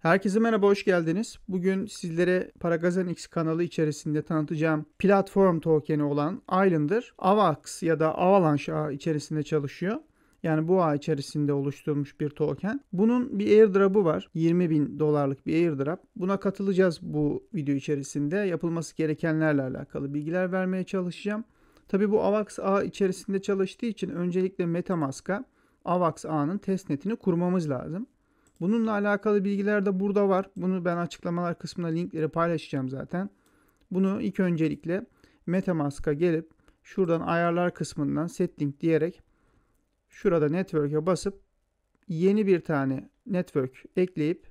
Herkese merhaba, hoş geldiniz. Bugün sizlere Paragazan X kanalı içerisinde tanıtacağım platform tokeni olan Islander, AVAX ya da Avalanche içerisinde çalışıyor. Yani bu ağ içerisinde oluşturmuş bir token. Bunun bir airdrop'u var. 20 bin dolarlık bir airdrop. Buna katılacağız bu video içerisinde. Yapılması gerekenlerle alakalı bilgiler vermeye çalışacağım. Tabi bu AVAX ağ içerisinde çalıştığı için öncelikle Metamask'a AVAX ağının testnetini kurmamız lazım. Bununla alakalı bilgiler de burada var. Bunu ben açıklamalar kısmına linkleri paylaşacağım zaten. Bunu ilk öncelikle Metamask'a gelip şuradan ayarlar kısmından setting diyerek Şurada network'e basıp yeni bir tane network ekleyip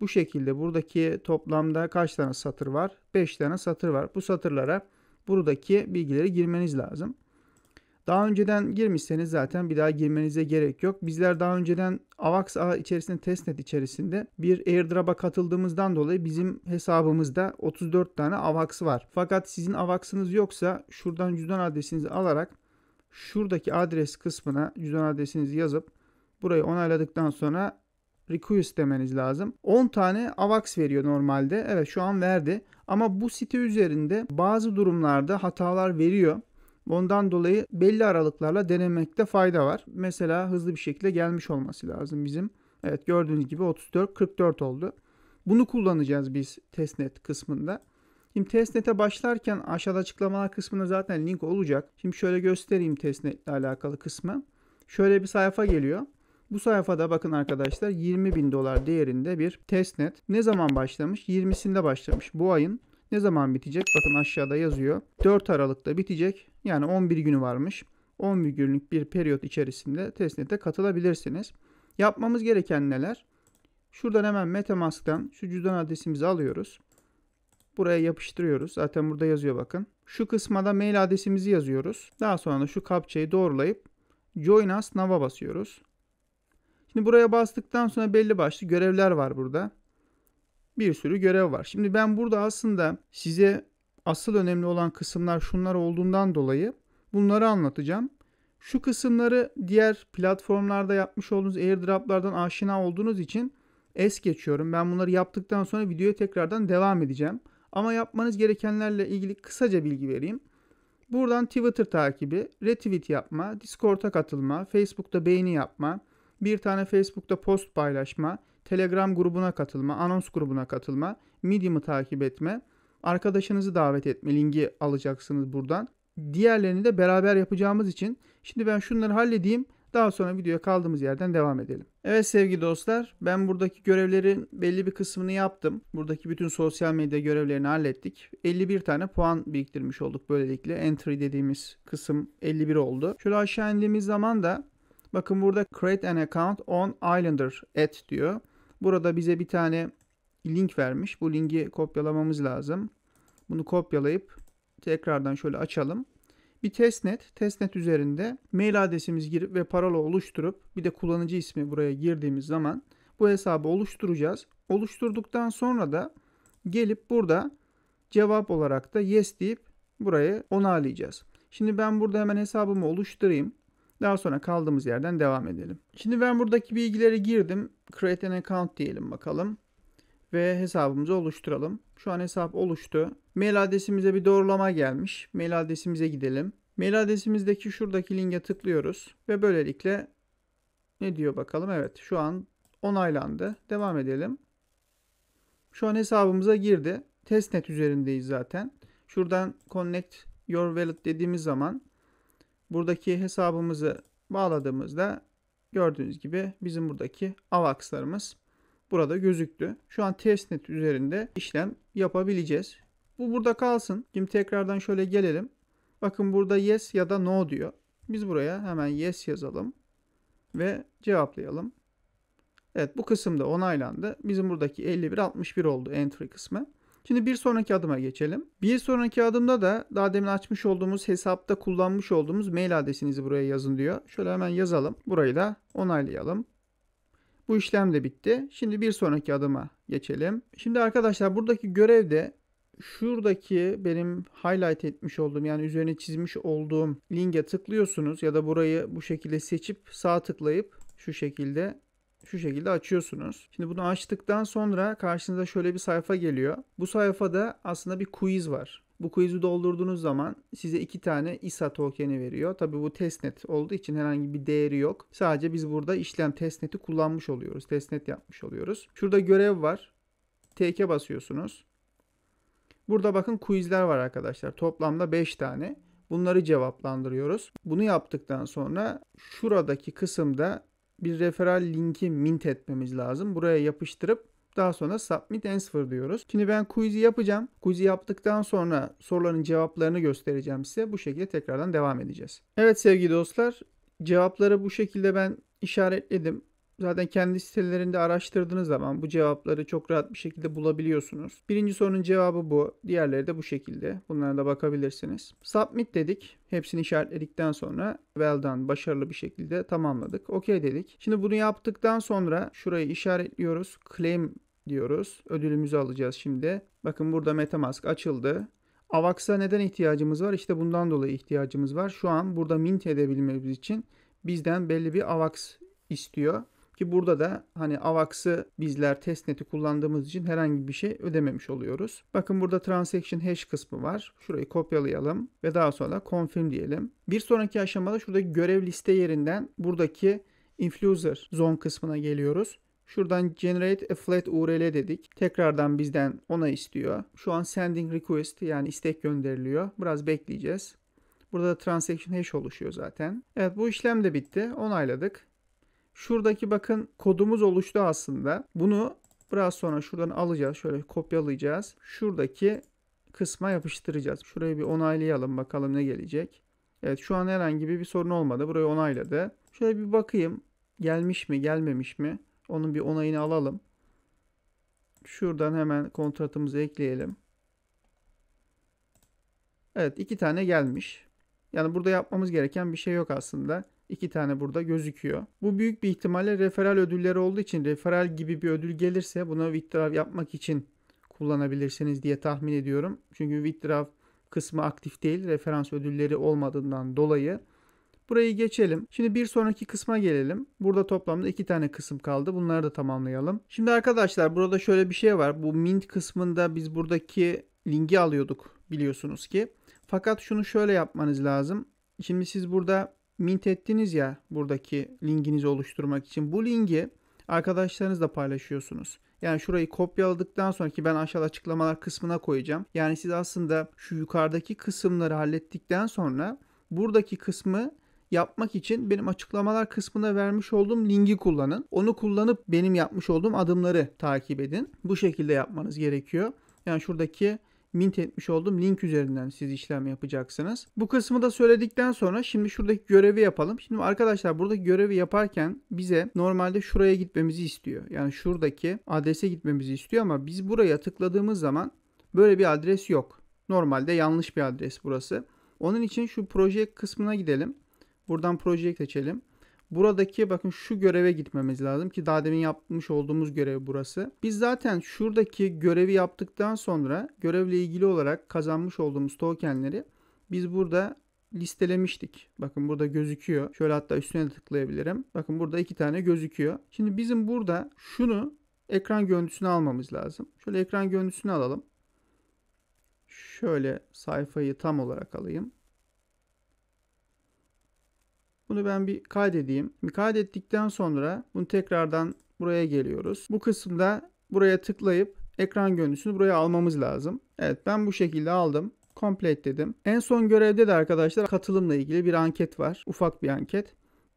bu şekilde buradaki toplamda kaç tane satır var? 5 tane satır var. Bu satırlara buradaki bilgileri girmeniz lazım. Daha önceden girmişseniz zaten bir daha girmenize gerek yok. Bizler daha önceden AVAX ağ içerisinde testnet içerisinde bir airdrop'a katıldığımızdan dolayı bizim hesabımızda 34 tane AVAX var. Fakat sizin AVAX'ınız yoksa şuradan cüzdan adresinizi alarak şuradaki adres kısmına cüzdan adresinizi yazıp burayı onayladıktan sonra request demeniz lazım. 10 tane AVAX veriyor normalde. Evet şu an verdi. Ama bu site üzerinde bazı durumlarda hatalar veriyor. Ondan dolayı belli aralıklarla denemekte fayda var. Mesela hızlı bir şekilde gelmiş olması lazım bizim. Evet gördüğünüz gibi 34-44 oldu. Bunu kullanacağız biz testnet kısmında. Şimdi testnet'e başlarken aşağıda açıklamalar kısmında zaten link olacak. Şimdi şöyle göstereyim testnetle alakalı kısmı. Şöyle bir sayfa geliyor. Bu sayfada bakın arkadaşlar 20 bin dolar değerinde bir testnet. Ne zaman başlamış? 20'sinde başlamış. Bu ayın ne zaman bitecek? Bakın aşağıda yazıyor. 4 Aralık'ta bitecek. Yani 11 günü varmış. 11 günlük bir periyot içerisinde testnete katılabilirsiniz. Yapmamız gereken neler? Şuradan hemen Metamask'tan şu cüzdan adresimizi alıyoruz. Buraya yapıştırıyoruz. Zaten burada yazıyor bakın. Şu kısma da mail adresimizi yazıyoruz. Daha sonra da şu kapçayı doğrulayıp Join Us Now'a basıyoruz. Şimdi buraya bastıktan sonra belli başlı görevler var burada. Bir sürü görev var. Şimdi ben burada aslında size asıl önemli olan kısımlar şunlar olduğundan dolayı bunları anlatacağım. Şu kısımları diğer platformlarda yapmış olduğunuz airdroplardan aşina olduğunuz için es geçiyorum. Ben bunları yaptıktan sonra videoya tekrardan devam edeceğim. Ama yapmanız gerekenlerle ilgili kısaca bilgi vereyim. Buradan Twitter takibi, retweet yapma, Discord'a katılma, Facebook'ta beğeni yapma, bir tane Facebook'ta post paylaşma, Telegram grubuna katılma, anons grubuna katılma, Medium'ı takip etme, arkadaşınızı davet etme linki alacaksınız buradan. Diğerlerini de beraber yapacağımız için şimdi ben şunları halledeyim. Daha sonra videoya kaldığımız yerden devam edelim. Evet sevgili dostlar ben buradaki görevlerin belli bir kısmını yaptım. Buradaki bütün sosyal medya görevlerini hallettik. 51 tane puan biriktirmiş olduk böylelikle. Entry dediğimiz kısım 51 oldu. Şöyle aşağı indiğimiz zaman da bakın burada create an account on Islander at diyor. Burada bize bir tane link vermiş. Bu linki kopyalamamız lazım. Bunu kopyalayıp tekrardan şöyle açalım. Bir testnet, testnet üzerinde mail adresimiz girip ve parola oluşturup bir de kullanıcı ismi buraya girdiğimiz zaman bu hesabı oluşturacağız. Oluşturduktan sonra da gelip burada cevap olarak da yes deyip burayı onaylayacağız. Şimdi ben burada hemen hesabımı oluşturayım. Daha sonra kaldığımız yerden devam edelim. Şimdi ben buradaki bilgileri girdim. Create an account diyelim bakalım ve hesabımızı oluşturalım. Şu an hesap oluştu. Mail adresimize bir doğrulama gelmiş. Mail adresimize gidelim. Mail adresimizdeki şuradaki linke tıklıyoruz ve böylelikle ne diyor bakalım? Evet şu an onaylandı. Devam edelim. Şu an hesabımıza girdi. Testnet üzerindeyiz zaten. Şuradan connect your wallet dediğimiz zaman buradaki hesabımızı bağladığımızda gördüğünüz gibi bizim buradaki AVAX'larımız burada gözüktü. Şu an testnet üzerinde işlem yapabileceğiz. Bu burada kalsın. Şimdi tekrardan şöyle gelelim. Bakın burada yes ya da no diyor. Biz buraya hemen yes yazalım ve cevaplayalım. Evet bu kısımda onaylandı. Bizim buradaki 51-61 oldu entry kısmı. Şimdi bir sonraki adıma geçelim. Bir sonraki adımda da daha demin açmış olduğumuz hesapta kullanmış olduğumuz mail adresinizi buraya yazın diyor. Şöyle hemen yazalım. Burayı da onaylayalım. Bu işlem de bitti. Şimdi bir sonraki adıma geçelim. Şimdi arkadaşlar buradaki görevde şuradaki benim highlight etmiş olduğum yani üzerine çizmiş olduğum linke tıklıyorsunuz ya da burayı bu şekilde seçip sağ tıklayıp şu şekilde şu şekilde açıyorsunuz. Şimdi bunu açtıktan sonra karşınıza şöyle bir sayfa geliyor. Bu sayfada aslında bir quiz var. Bu quiz'i doldurduğunuz zaman size iki tane ISA token'i veriyor. Tabii bu testnet olduğu için herhangi bir değeri yok. Sadece biz burada işlem testnet'i kullanmış oluyoruz. Testnet yapmış oluyoruz. Şurada görev var. TK basıyorsunuz. Burada bakın quizler var arkadaşlar. Toplamda 5 tane. Bunları cevaplandırıyoruz. Bunu yaptıktan sonra şuradaki kısımda bir referral linki mint etmemiz lazım. Buraya yapıştırıp daha sonra submit answer diyoruz. Şimdi ben quiz'i yapacağım. Quiz'i yaptıktan sonra soruların cevaplarını göstereceğim size. Bu şekilde tekrardan devam edeceğiz. Evet sevgili dostlar cevapları bu şekilde ben işaretledim. Zaten kendi sitelerinde araştırdığınız zaman bu cevapları çok rahat bir şekilde bulabiliyorsunuz. Birinci sorunun cevabı bu. Diğerleri de bu şekilde. Bunlara da bakabilirsiniz. Submit dedik. Hepsini işaretledikten sonra well done başarılı bir şekilde tamamladık. OK dedik. Şimdi bunu yaptıktan sonra şurayı işaretliyoruz. Claim diyoruz. Ödülümüzü alacağız şimdi. Bakın burada Metamask açıldı. Avax'a neden ihtiyacımız var? İşte bundan dolayı ihtiyacımız var. Şu an burada mint edebilmemiz için bizden belli bir Avax istiyor. Ki burada da hani AVAX'ı bizler testnet'i kullandığımız için herhangi bir şey ödememiş oluyoruz. Bakın burada transaction hash kısmı var. Şurayı kopyalayalım ve daha sonra confirm diyelim. Bir sonraki aşamada şuradaki görev liste yerinden buradaki influencer zone kısmına geliyoruz. Şuradan generate a flat URL dedik. Tekrardan bizden ona istiyor. Şu an sending request yani istek gönderiliyor. Biraz bekleyeceğiz. Burada transaction hash oluşuyor zaten. Evet bu işlem de bitti. Onayladık. Şuradaki bakın kodumuz oluştu aslında. Bunu biraz sonra şuradan alacağız. Şöyle kopyalayacağız. Şuradaki kısma yapıştıracağız. Şurayı bir onaylayalım bakalım ne gelecek. Evet şu an herhangi bir sorun olmadı. Burayı onayladı. Şöyle bir bakayım. Gelmiş mi gelmemiş mi? Onun bir onayını alalım. Şuradan hemen kontratımızı ekleyelim. Evet iki tane gelmiş. Yani burada yapmamız gereken bir şey yok aslında. İki tane burada gözüküyor. Bu büyük bir ihtimalle referal ödülleri olduğu için referal gibi bir ödül gelirse buna withdraw yapmak için kullanabilirsiniz diye tahmin ediyorum. Çünkü withdraw kısmı aktif değil. Referans ödülleri olmadığından dolayı Burayı geçelim. Şimdi bir sonraki kısma gelelim. Burada toplamda iki tane kısım kaldı. Bunları da tamamlayalım. Şimdi arkadaşlar burada şöyle bir şey var. Bu mint kısmında biz buradaki linki alıyorduk biliyorsunuz ki. Fakat şunu şöyle yapmanız lazım. Şimdi siz burada mint ettiniz ya buradaki linkinizi oluşturmak için. Bu linki arkadaşlarınızla paylaşıyorsunuz. Yani şurayı kopyaladıktan sonra ki ben aşağı açıklamalar kısmına koyacağım. Yani siz aslında şu yukarıdaki kısımları hallettikten sonra buradaki kısmı yapmak için benim açıklamalar kısmına vermiş olduğum linki kullanın. Onu kullanıp benim yapmış olduğum adımları takip edin. Bu şekilde yapmanız gerekiyor. Yani şuradaki mint etmiş olduğum link üzerinden siz işlem yapacaksınız. Bu kısmı da söyledikten sonra şimdi şuradaki görevi yapalım. Şimdi arkadaşlar buradaki görevi yaparken bize normalde şuraya gitmemizi istiyor. Yani şuradaki adrese gitmemizi istiyor ama biz buraya tıkladığımız zaman böyle bir adres yok. Normalde yanlış bir adres burası. Onun için şu proje kısmına gidelim. Buradan projeyi seçelim. Buradaki bakın şu göreve gitmemiz lazım ki daha demin yapmış olduğumuz görev burası. Biz zaten şuradaki görevi yaptıktan sonra görevle ilgili olarak kazanmış olduğumuz tokenleri biz burada listelemiştik. Bakın burada gözüküyor. Şöyle hatta üstüne de tıklayabilirim. Bakın burada iki tane gözüküyor. Şimdi bizim burada şunu ekran görüntüsünü almamız lazım. Şöyle ekran görüntüsünü alalım. Şöyle sayfayı tam olarak alayım. Bunu ben bir kaydedeyim. Bir kaydettikten sonra bunu tekrardan buraya geliyoruz. Bu kısımda buraya tıklayıp ekran görüntüsünü buraya almamız lazım. Evet ben bu şekilde aldım. Complete dedim. En son görevde de arkadaşlar katılımla ilgili bir anket var. Ufak bir anket.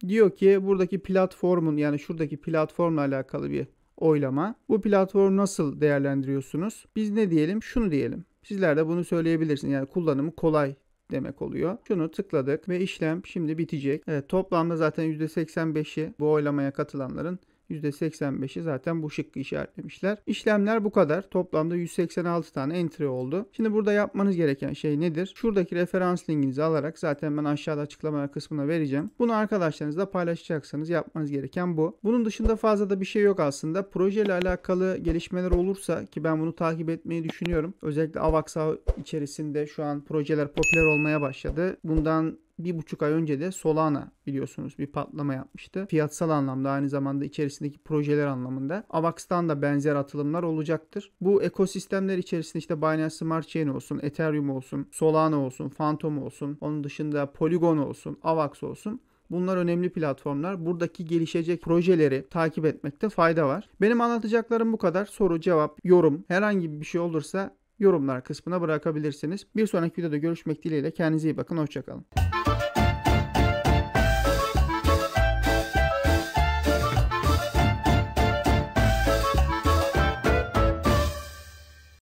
Diyor ki buradaki platformun yani şuradaki platformla alakalı bir oylama. Bu platformu nasıl değerlendiriyorsunuz? Biz ne diyelim? Şunu diyelim. Sizler de bunu söyleyebilirsiniz. Yani kullanımı kolay demek oluyor. Şunu tıkladık ve işlem şimdi bitecek. Evet, toplamda zaten %85'i bu oylamaya katılanların %85'i zaten bu şıkkı işaretlemişler. İşlemler bu kadar. Toplamda 186 tane entry oldu. Şimdi burada yapmanız gereken şey nedir? Şuradaki referans linkinizi alarak zaten ben aşağıda açıklamalar kısmına vereceğim. Bunu arkadaşlarınızla paylaşacaksanız yapmanız gereken bu. Bunun dışında fazla da bir şey yok aslında. Proje ile alakalı gelişmeler olursa ki ben bunu takip etmeyi düşünüyorum. Özellikle Avaksa içerisinde şu an projeler popüler olmaya başladı. Bundan bir buçuk ay önce de Solana biliyorsunuz bir patlama yapmıştı. Fiyatsal anlamda aynı zamanda içerisindeki projeler anlamında Avax'tan da benzer atılımlar olacaktır. Bu ekosistemler içerisinde işte Binance Smart Chain olsun, Ethereum olsun, Solana olsun, Phantom olsun, onun dışında Polygon olsun, Avax olsun. Bunlar önemli platformlar. Buradaki gelişecek projeleri takip etmekte fayda var. Benim anlatacaklarım bu kadar. Soru, cevap, yorum herhangi bir şey olursa yorumlar kısmına bırakabilirsiniz. Bir sonraki videoda görüşmek dileğiyle kendinize iyi bakın. Hoşçakalın.